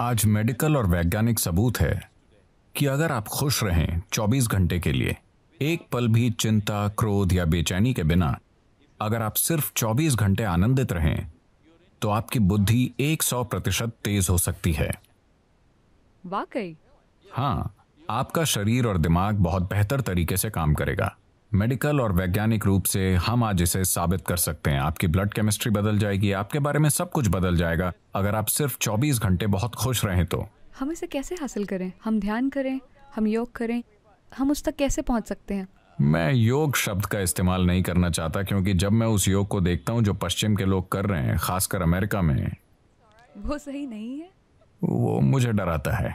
आज मेडिकल और वैज्ञानिक सबूत है कि अगर आप खुश रहें 24 घंटे के लिए एक पल भी चिंता क्रोध या बेचैनी के बिना अगर आप सिर्फ 24 घंटे आनंदित रहें तो आपकी बुद्धि 100 प्रतिशत तेज हो सकती है वाकई हाँ आपका शरीर और दिमाग बहुत बेहतर तरीके से काम करेगा मेडिकल और वैज्ञानिक रूप से हम आज इसे साबित कर सकते हैं आपकी ब्लड केमिस्ट्री बदल जाएगी आपके बारे में सब कुछ बदल जाएगा अगर आप सिर्फ 24 घंटे बहुत खुश रहें तो हम इसे कैसे हासिल करें हम ध्यान करें हम योग करें हम उस तक कैसे पहुंच सकते हैं मैं योग शब्द का इस्तेमाल नहीं करना चाहता क्योंकि जब मैं उस योग को देखता हूँ जो पश्चिम के लोग कर रहे हैं खासकर अमेरिका में वो सही नहीं है वो मुझे डराता है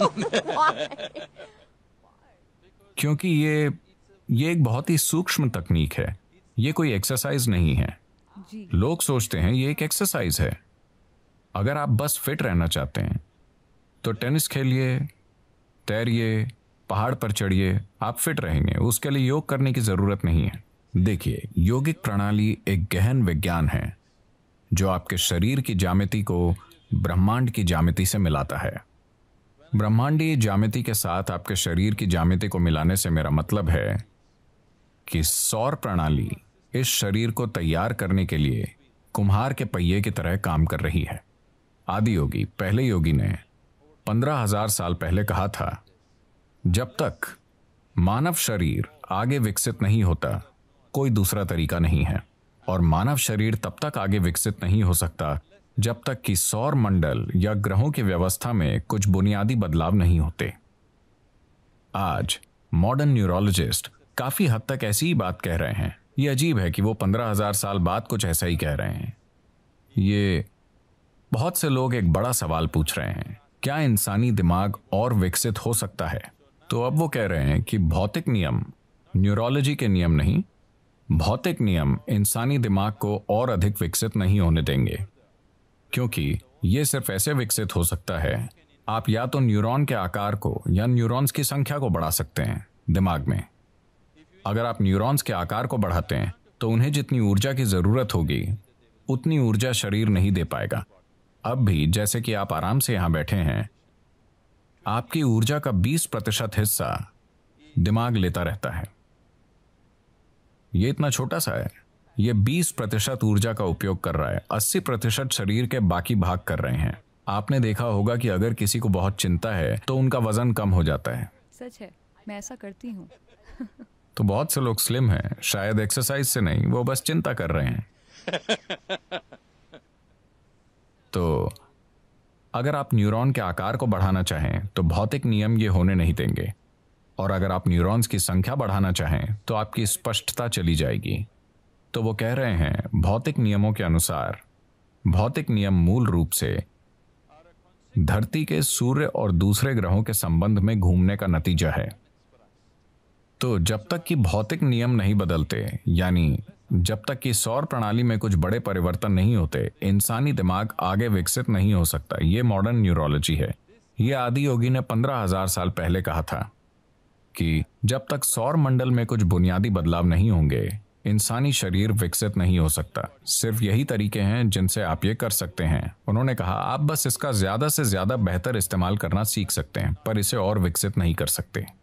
क्योंकि ये ये एक बहुत ही सूक्ष्म तकनीक है ये कोई एक्सरसाइज नहीं है लोग सोचते हैं ये एक एक्सरसाइज है अगर आप बस फिट रहना चाहते हैं तो टेनिस खेलिए तैरिए पहाड़ पर चढ़िए आप फिट रहेंगे उसके लिए योग करने की ज़रूरत नहीं है देखिए योगिक प्रणाली एक गहन विज्ञान है जो आपके शरीर की जामिति को ब्रह्मांड की जामिति से मिलाता है ब्रह्मांडीय जामिति के साथ आपके शरीर की जामिति को मिलाने से मेरा मतलब है कि सौर प्रणाली इस शरीर को तैयार करने के लिए कुम्हार के पहिए की तरह काम कर रही है आदि योगी पहले योगी ने पंद्रह हजार साल पहले कहा था जब तक मानव शरीर आगे विकसित नहीं होता कोई दूसरा तरीका नहीं है और मानव शरीर तब तक आगे विकसित नहीं हो सकता जब तक कि सौर मंडल या ग्रहों की व्यवस्था में कुछ बुनियादी बदलाव नहीं होते आज मॉडर्न न्यूरोलॉजिस्ट काफी हद तक ऐसी ही बात कह रहे हैं ये अजीब है कि वो पंद्रह हजार साल बाद कुछ ऐसा ही कह रहे हैं ये बहुत से लोग एक बड़ा सवाल पूछ रहे हैं क्या इंसानी दिमाग और विकसित हो सकता है तो अब वो कह रहे हैं कि भौतिक नियम न्यूरोलॉजी के नियम नहीं भौतिक नियम इंसानी दिमाग को और अधिक विकसित नहीं होने देंगे क्योंकि ये सिर्फ ऐसे विकसित हो सकता है आप या तो न्यूरॉन के आकार को या न्यूरॉन्स की संख्या को बढ़ा सकते हैं दिमाग में अगर आप न्यूरॉन्स के आकार को बढ़ाते हैं तो उन्हें जितनी ऊर्जा की ज़रूरत होगी उतनी ऊर्जा शरीर नहीं दे पाएगा अब भी जैसे कि आप आराम से यहां बैठे हैं आपकी ऊर्जा का 20 प्रतिशत हिस्सा दिमाग लेता रहता है यह इतना छोटा सा है ये 20 प्रतिशत ऊर्जा का उपयोग कर रहा है 80 प्रतिशत शरीर के बाकी भाग कर रहे हैं आपने देखा होगा कि अगर किसी को बहुत चिंता है तो उनका वजन कम हो जाता है सच है मैं ऐसा करती हूँ तो बहुत से लोग स्लिम हैं शायद एक्सरसाइज से नहीं वो बस चिंता कर रहे हैं तो अगर आप न्यूरॉन के आकार को बढ़ाना चाहें तो भौतिक नियम ये होने नहीं देंगे और अगर आप न्यूरॉन्स की संख्या बढ़ाना चाहें तो आपकी स्पष्टता चली जाएगी तो वो कह रहे हैं भौतिक नियमों के अनुसार भौतिक नियम मूल रूप से धरती के सूर्य और दूसरे ग्रहों के संबंध में घूमने का नतीजा है तो जब तक कि भौतिक नियम नहीं बदलते यानी जब तक कि सौर प्रणाली में कुछ बड़े परिवर्तन नहीं होते इंसानी दिमाग आगे विकसित नहीं हो सकता ये मॉडर्न न्यूरोलॉजी है ये आदि योगी ने पंद्रह हजार साल पहले कहा था कि जब तक सौर मंडल में कुछ बुनियादी बदलाव नहीं होंगे इंसानी शरीर विकसित नहीं हो सकता सिर्फ यही तरीके हैं जिनसे आप ये कर सकते हैं उन्होंने कहा आप बस इसका ज्यादा से ज्यादा बेहतर इस्तेमाल करना सीख सकते हैं पर इसे और विकसित नहीं कर सकते